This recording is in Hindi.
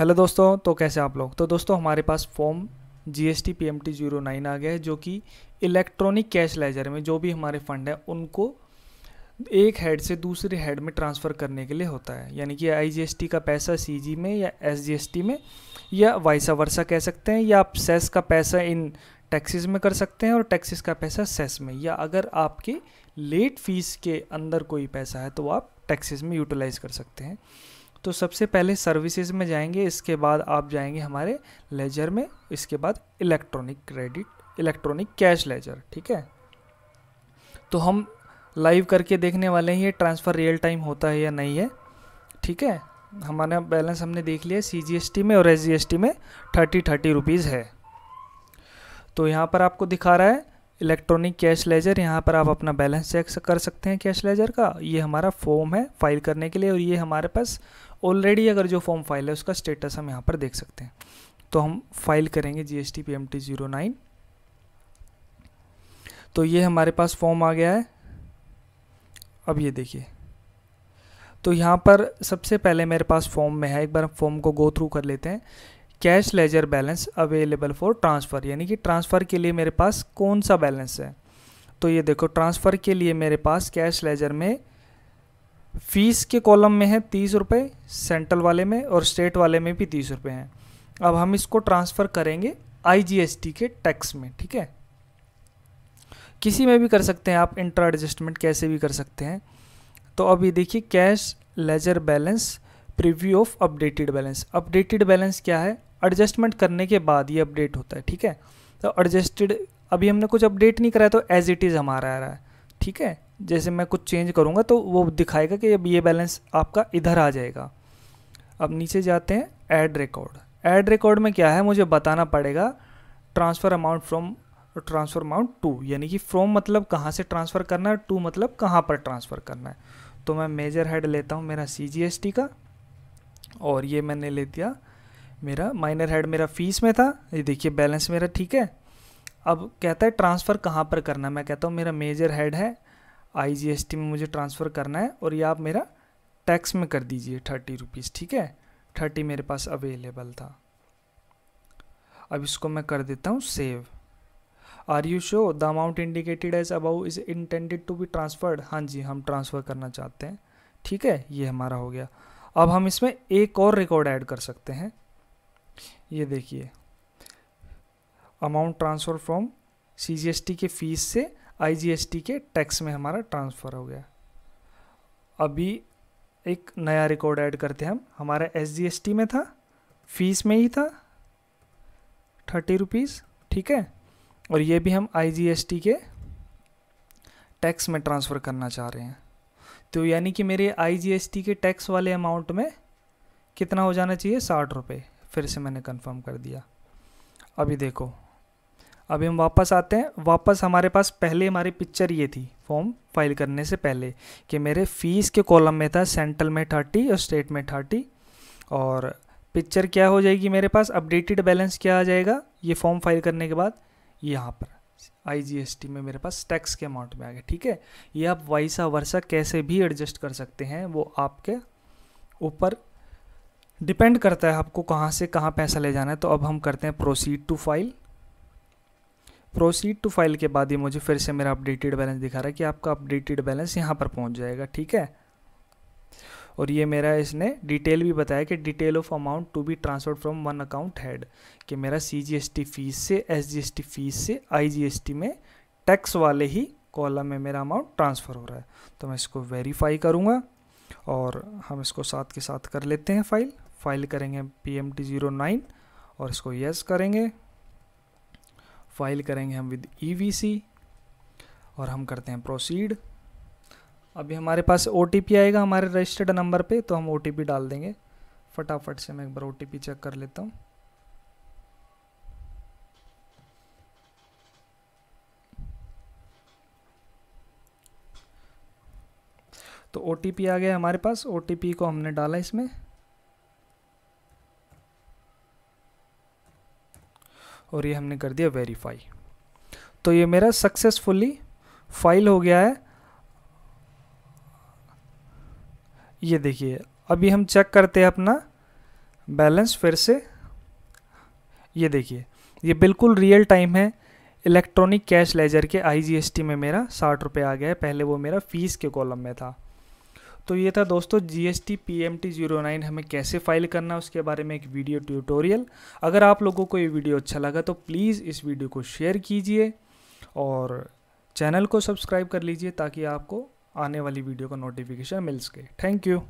हेलो दोस्तों तो कैसे आप लोग तो दोस्तों हमारे पास form G S T P M T zero nine आ गया है जो कि इलेक्ट्रॉनिक कैश लेजर में जो भी हमारे फंड है उनको एक हेड से दूसरे हेड में ट्रांसफ़र करने के लिए होता है यानी कि आई जी एस टी का पैसा सी जी में या एस जी एस टी में या वाइसा वर्सा कह सकते हैं या आप सेस का पैसा इन टैक्सेस में कर सकते हैं और टैक्सेस का पैसा सेस में या अगर आपके लेट फीस के अंदर कोई पैसा है तो आप टैक्सेस में यूटिलाइज़ कर सकते हैं तो सबसे पहले सर्विसेज में जाएंगे इसके बाद आप जाएंगे हमारे लेजर में इसके बाद electronic credit electronic cash ledger ठीक है तो हम लाइव करके देखने वाले हैं ये ट्रांसफ़र रियल टाइम होता है या नहीं है ठीक है हमारा बैलेंस हमने देख लिया सी जी एस टी में और एस जी एस टी में थर्टी थर्टी रुपीज़ है तो यहाँ पर आपको दिखा रहा है इलेक्ट्रॉनिक कैश लेजर यहाँ पर आप अपना बैलेंस चेक कर सकते हैं कैश लेजर का ये हमारा फॉर्म है फाइल करने के लिए और ये हमारे पास ऑलरेडी अगर जो फॉर्म फाइल है उसका स्टेटस हम यहाँ पर देख सकते हैं तो हम फाइल करेंगे G S T P M T zero nine तो ये हमारे पास फॉर्म आ गया है अब ये देखिए तो यहाँ पर सबसे पहले मेरे पास फॉर्म में है एक बार फॉर्म को गो थ्रू कर लेते हैं cash ledger balance available for transfer यानी कि ट्रांसफ़र के लिए मेरे पास कौन सा बैलेंस है तो ये देखो ट्रांसफ़र के लिए मेरे पास कैश लेजर में फीस के कॉलम में है तीस रुपये सेंट्रल वाले में और स्टेट वाले में भी तीस रुपये हैं अब हम इसको ट्रांसफ़र करेंगे आईजीएसटी के टैक्स में ठीक है किसी में भी कर सकते हैं आप इंट्रा एडजस्टमेंट कैसे भी कर सकते हैं तो अब ये देखिए cash ledger balance preview of updated balance updated balance क्या है एडजस्टमेंट करने के बाद ये अपडेट होता है ठीक है तो एडजस्टेड अभी हमने कुछ अपडेट नहीं कराया तो एज इट इज़ हमारा आ रहा है ठीक है जैसे मैं कुछ चेंज करूँगा तो वो दिखाएगा कि अब ये बैलेंस आपका इधर आ जाएगा अब नीचे जाते हैं ऐड रिकॉर्ड ऐड रिकॉर्ड में क्या है मुझे बताना पड़ेगा transfer amount from transfer amount to यानी कि फ्रॉम मतलब कहाँ से ट्रांसफ़र करना है टू मतलब कहाँ पर ट्रांसफ़र करना है तो मैं मेजर हेड लेता हूँ मेरा सी का और ये मैंने ले दिया मेरा माइनर हेड मेरा फीस में था ये देखिए बैलेंस मेरा ठीक है अब कहता है ट्रांसफ़र कहाँ पर करना मैं कहता हूँ मेरा मेजर हेड है आई में मुझे ट्रांसफ़र करना है और ये आप मेरा टैक्स में कर दीजिए थर्टी रुपीज़ ठीक है थर्टी मेरे पास अवेलेबल था अब इसको मैं कर देता हूँ save are you sure the amount indicated as above is intended to be transferred हाँ जी हम ट्रांसफ़र करना चाहते हैं ठीक है ये हमारा हो गया अब हम इसमें एक और रिकॉर्ड ऐड कर सकते हैं ये देखिए अमाउंट ट्रांसफ़र फ्रॉम सी के फ़ीस से आईजीएसटी के टैक्स में हमारा ट्रांसफ़र हो गया अभी एक नया रिकॉर्ड ऐड करते हैं हम हमारे एसजीएसटी में था फीस में ही था थर्टी रुपीज़ ठीक है और ये भी हम आईजीएसटी के टैक्स में ट्रांसफ़र करना चाह रहे हैं तो यानी कि मेरे आईजीएसटी के टैक्स वाले अमाउंट में कितना हो जाना चाहिए साठ रुपये फिर से मैंने कंफर्म कर दिया अभी देखो अभी हम वापस आते हैं वापस हमारे पास पहले हमारी पिक्चर ये थी फॉर्म फाइल करने से पहले कि मेरे फीस के कॉलम में था सेंट्रल में थर्टी और स्टेट में थर्टी और पिक्चर क्या हो जाएगी मेरे पास अपडेटेड बैलेंस क्या आ जाएगा ये फॉर्म फाइल करने के बाद यहाँ पर आईजीएसटी में मेरे पास टैक्स के अमाउंट में आ गया ठीक है ये आप वाइसा वर्षा कैसे भी एडजस्ट कर सकते हैं वो आपके ऊपर डिपेंड करता है आपको कहाँ से कहाँ पैसा ले जाना है तो अब हम करते हैं proceed to file proceed to file के बाद ही मुझे फिर से मेरा अपडेटेड बैलेंस दिखा रहा है कि आपका अपडेटेड बैलेंस यहाँ पर पहुँच जाएगा ठीक है और ये मेरा इसने डिटेल भी बताया कि detail of amount to be transferred from one account head कि मेरा C G S T fees से S G S T fees से आई जी एस टी में टैक्स वाले ही कॉलम में मेरा अमाउंट ट्रांसफ़र हो रहा है तो मैं इसको वेरीफाई करूँगा और हम इसको साथ के साथ कर लेते हैं फाइल फाइल करेंगे P M T zero nine और इसको यस करेंगे फाइल करेंगे हम विद ई e और हम करते हैं प्रोसीड अभी हमारे पास ओ आएगा हमारे रजिस्टर्ड नंबर पे तो हम ओ डाल देंगे फटाफट से मैं एक बार ओ चेक कर लेता हूँ तो ओ आ गया हमारे पास ओ को हमने डाला इसमें और ये हमने कर दिया वेरीफाई तो ये मेरा सक्सेसफुली फाइल हो गया है ये देखिए अभी हम चेक करते हैं अपना बैलेंस फिर से ये देखिए ये बिल्कुल रियल टाइम है इलेक्ट्रॉनिक कैश लेजर के आईजीएसटी में मेरा साठ रुपये आ गया है पहले वो मेरा फीस के कॉलम में था तो ये था दोस्तों G S T P M T zero nine हमें कैसे फाइल करना है उसके बारे में एक वीडियो ट्यूटोरियल अगर आप लोगों को ये वीडियो अच्छा लगा तो प्लीज़ इस वीडियो को शेयर कीजिए और चैनल को सब्सक्राइब कर लीजिए ताकि आपको आने वाली वीडियो का नोटिफिकेशन मिल सके थैंक यू